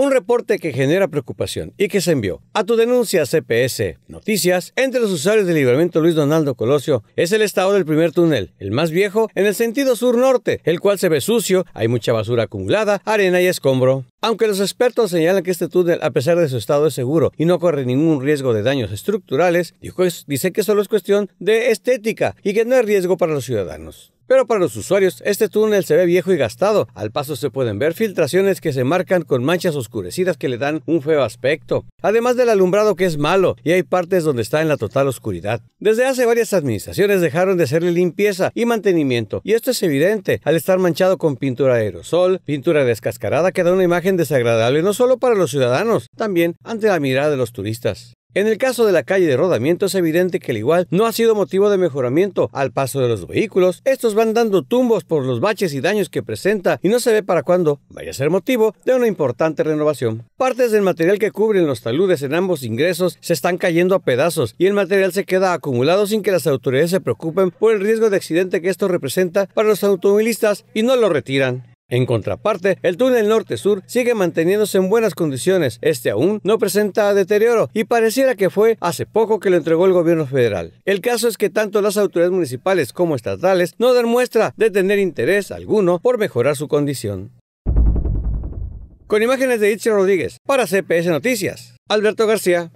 Un reporte que genera preocupación y que se envió a tu denuncia CPS Noticias entre los usuarios del libramiento Luis Donaldo Colosio es el estado del primer túnel, el más viejo en el sentido sur-norte, el cual se ve sucio, hay mucha basura acumulada, arena y escombro. Aunque los expertos señalan que este túnel, a pesar de su estado, es seguro y no corre ningún riesgo de daños estructurales, dice que solo es cuestión de estética y que no hay riesgo para los ciudadanos. Pero para los usuarios, este túnel se ve viejo y gastado. Al paso se pueden ver filtraciones que se marcan con manchas oscurecidas que le dan un feo aspecto. Además del alumbrado que es malo y hay partes donde está en la total oscuridad. Desde hace varias administraciones dejaron de hacerle limpieza y mantenimiento. Y esto es evidente al estar manchado con pintura de aerosol, pintura descascarada que da una imagen desagradable no solo para los ciudadanos, también ante la mirada de los turistas. En el caso de la calle de rodamiento es evidente que al igual no ha sido motivo de mejoramiento al paso de los vehículos, estos van dando tumbos por los baches y daños que presenta y no se ve para cuándo vaya a ser motivo de una importante renovación. Partes del material que cubren los taludes en ambos ingresos se están cayendo a pedazos y el material se queda acumulado sin que las autoridades se preocupen por el riesgo de accidente que esto representa para los automovilistas y no lo retiran. En contraparte, el túnel norte-sur sigue manteniéndose en buenas condiciones. Este aún no presenta deterioro y pareciera que fue hace poco que lo entregó el gobierno federal. El caso es que tanto las autoridades municipales como estatales no dan muestra de tener interés alguno por mejorar su condición. Con imágenes de Itzio Rodríguez, para CPS Noticias, Alberto García.